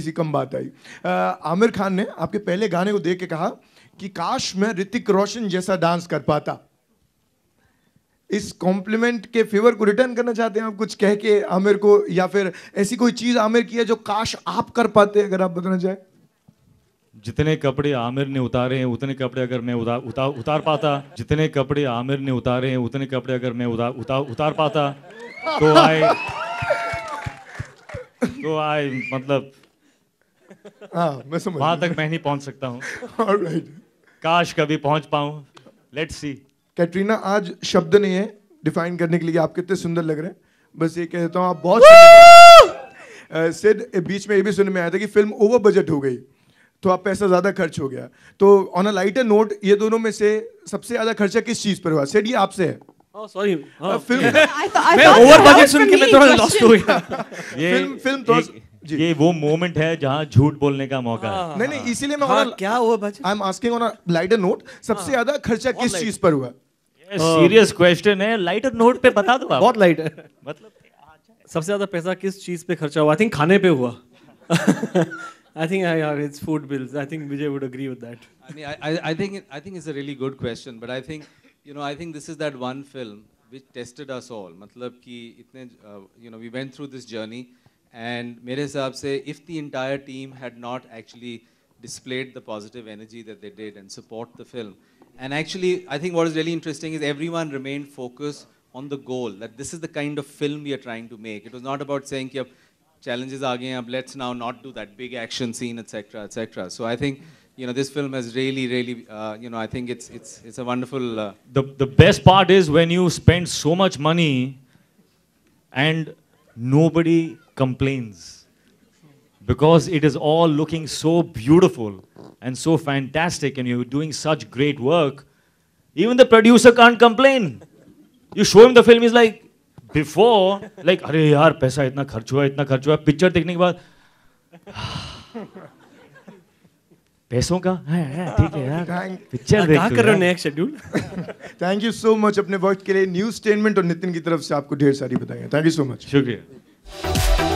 किसी कम बात आई आमिर खान ने आपके पहले गाने को देख के कहा कि काश मैं ऋतिक रोशन जैसा डांस कर पाता इस कॉम्प्लीमेंट के फेवर को रिटर्न करना चाहते हैं आप कुछ कह के आमिर को या फिर ऐसी कोई चीज आमिर की है जो काश आप कर पाते अगर आप बताना चाहें जितने कपड़े आमिर ने उतारे हैं उतने कपड़े अगर मैं उतार उतार उतार पाता जितने कपड़े आमिर ने उतारे हैं उतने कपड़े अगर मैं उतार उतार उतार पाता तो आए तो आए मतलब हाँ, मैं समझ वहां तक मैं नहीं पहुंच सकता हूँ right. काश कभी पहुंच पाऊँ लेट सी कैटरीना आज शब्द नहीं है डिफाइन करने के लिए आप कितने सुंदर लग रहे हैं बस ये कहता हूँ आप बहुत सिद्ध बीच में ये भी सुनने में आया था कि फिल्म ओवर बजट हो गई तो आप पैसा ज़्यादा खर्च हो गया तो ऑन अ लाइटर नोट ये दोनों में से सबसे ज़्यादा खर्चा किस चीज़ पर हुआ सेड ये आपसे है सॉरी oh, oh, फिल्म मैं ओवर बजट सुन के मैं थोड़ा लॉस्ट हो गया फिल्म फिल्म ये वो मोमेंट है जहाँ झूठ बोलने का मौका हाँ, है नहीं नहीं इसीलिए मैं हाँ, क्या हुआ भाई I am asking on a lighter note सबसे ज्यादा खर्चा किस चीज पर हुआ सीरियस क्वेश्चन है लाइटर नोट पे बता दो बहुत लाइट है मतलब सबसे ज्यादा पैसा किस चीज पे खर्चा हुआ आई थिंक खाने पे हुआ I think I, uh, it's food bills. I think Vijay would agree with that. I mean, I, I, I think it, I think it's a really good question, but I think you know I think this is that one film which tested us all. मतलब कि इतने uh, you know we went through this journey And mere saab if the entire team had not actually displayed the positive energy that they did and support the film, and actually, I think what is really interesting is everyone remained focused on the goal that this is the kind of film we are trying to make. It was not about saying, "Yep, challenges are going Let's now not do that big action scene, etc., etc." So I think you know this film has really, really, uh, you know, I think it's it's it's a wonderful. Uh the the best part is when you spend so much money, and nobody complains because it is all looking so beautiful and so fantastic and you're doing such great work even the producer can't complain you show him the film he's like before like अरे यार पैसा इतना खर्च हुआ इतना खर्च हुआ Picture देखने बाद पैसों का हाँ, हाँ, हाँ, ठीक है पिक्चर देख कर रहे next schedule thank you so much अपने वक्त के लिए न्यूज स्टेटमेंट और नितिन की तरफ से आपको ढेर सारी बताएंगे थैंक यू सो मच शुक्रिया